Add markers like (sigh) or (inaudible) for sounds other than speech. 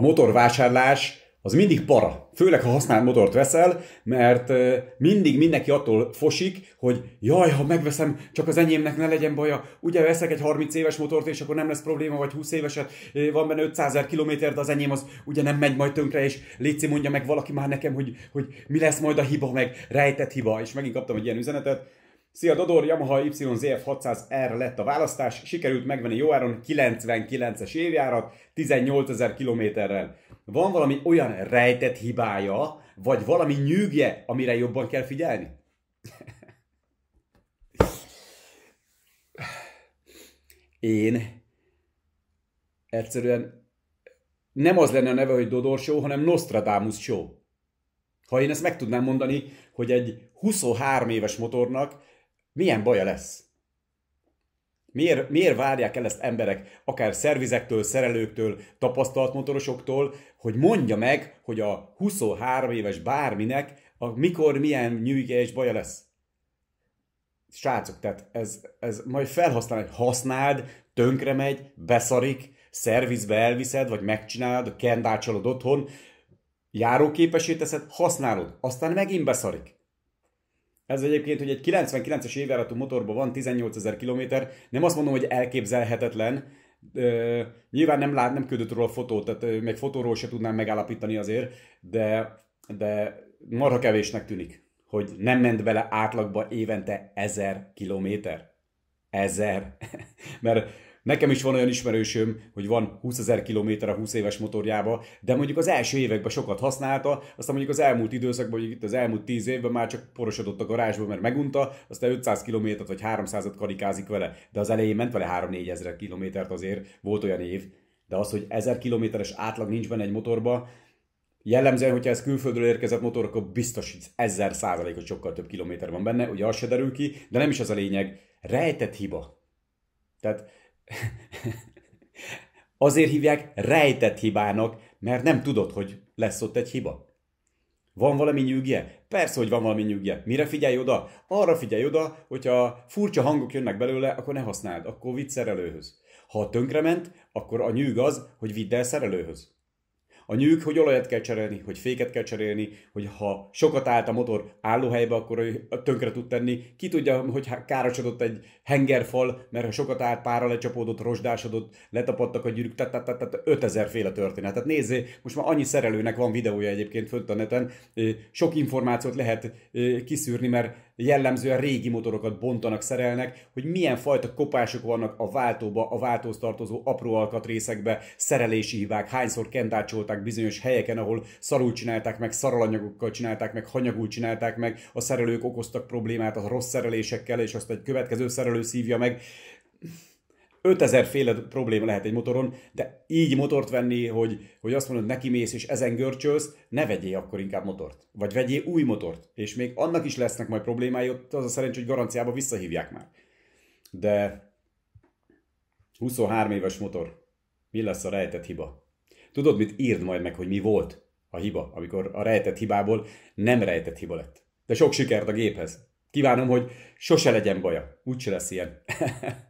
motorvásárlás az mindig para. Főleg, ha használt motort veszel, mert mindig mindenki attól fosik, hogy jaj, ha megveszem, csak az enyémnek ne legyen baja. Ugye veszek egy 30 éves motort, és akkor nem lesz probléma, vagy 20 éveset, van benne 500 ezer kilométer, de az enyém az ugye nem megy majd tönkre, és Léci mondja meg valaki már nekem, hogy, hogy mi lesz majd a hiba, meg rejtett hiba. És megint kaptam egy ilyen üzenetet, Szia Dodor, Yamaha YZF 600R lett a választás, sikerült megvenni jó áron 99-es évjárat 18 ezer kilométerrel. Van valami olyan rejtett hibája, vagy valami nyűgje, amire jobban kell figyelni? Én egyszerűen nem az lenne a neve, hogy Dodor Show, hanem Nostradamus Show. Ha én ezt meg tudnám mondani, hogy egy 23 éves motornak milyen baja lesz? Miért, miért várják el ezt emberek, akár szervizektől, szerelőktől, tapasztalt motorosoktól, hogy mondja meg, hogy a 23 éves bárminek, a, mikor milyen nyűgje és baja lesz? Srácok, tehát ez, ez majd felhasználod, használd, tönkre megy, beszarik, szervizbe elviszed, vagy megcsinálod, kendácsolod otthon, járóképesé teszed, használod, aztán megint beszarik. Ez egyébként, hogy egy 99-es évjáratú motorban van 18 ezer kilométer, nem azt mondom, hogy elképzelhetetlen, Ö, nyilván nem lát, nem küldött róla fotót, tehát még meg fotóról se tudnám megállapítani azért, de, de marha kevésnek tűnik, hogy nem ment bele átlagba évente ezer kilométer. Ezer. (laughs) Mert Nekem is van olyan ismerősöm, hogy van 20 ezer kilométer a 20 éves motorjába, de mondjuk az első években sokat használta, aztán mondjuk az elmúlt időszakban, mondjuk itt az elmúlt 10 évben már csak porosodott a garázsba, mert megunta, aztán 500 kilométert vagy 300-at karikázik vele, de az elején ment vele 3-4 ezer kilométert azért, volt olyan év, de az, hogy 1000 kilométeres átlag nincs benne egy motorba, Jellemzően, hogyha ez külföldről érkezett motor, akkor biztos, hogy ezer százalékot sokkal több kilométer van benne, ugye az se derül ki, de nem is az a lényeg. Rejtett hiba. Tehát (laughs) Azért hívják rejtett hibának, mert nem tudod, hogy lesz ott egy hiba. Van valami nyugje? Persze, hogy van valami nyugje. Mire figyelj oda? Arra figyelj oda, hogyha furcsa hangok jönnek belőle, akkor ne használd, akkor vidd szerelőhöz. Ha tönkrement, akkor a nyűg az, hogy vidd el szerelőhöz. A nyűk, hogy olajat kell cserélni, hogy féket kell cserélni, hogy ha sokat állt a motor állóhelybe, akkor ő tönkre tud tenni. Ki tudja, hogy károsodott egy hengerfal, mert ha sokat állt, pára lecsapódott, rozsdásodott, letapadtak a gyűrűk, tehát, tehát 5000 féle történet. Tehát nézzé, most már annyi szerelőnek van videója egyébként fönt a neten, sok információt lehet kiszűrni, mert jellemzően régi motorokat bontanak, szerelnek, hogy milyen fajta kopások vannak a váltóba, a váltóz tartozó apró alkatrészekbe, szerelési hibák, hányszor kendácsolták bizonyos helyeken, ahol szarul csinálták meg, szaralanyagokkal csinálták meg, hanyagul csinálták meg, a szerelők okoztak problémát a rossz szerelésekkel, és azt egy következő szerelő szívja meg. 5000 féle probléma lehet egy motoron, de így motort venni, hogy, hogy azt mondod, neki mész és ezen görcsölsz, ne vegyél akkor inkább motort. Vagy vegyél új motort. És még annak is lesznek majd problémái, ott az a szerencsé, hogy garanciába visszahívják már. De 23 éves motor, mi lesz a rejtett hiba? Tudod, mit írd majd meg, hogy mi volt a hiba, amikor a rejtett hibából nem rejtett hiba lett. De sok sikert a géphez. Kívánom, hogy sose legyen baja. Úgyse lesz ilyen. (laughs)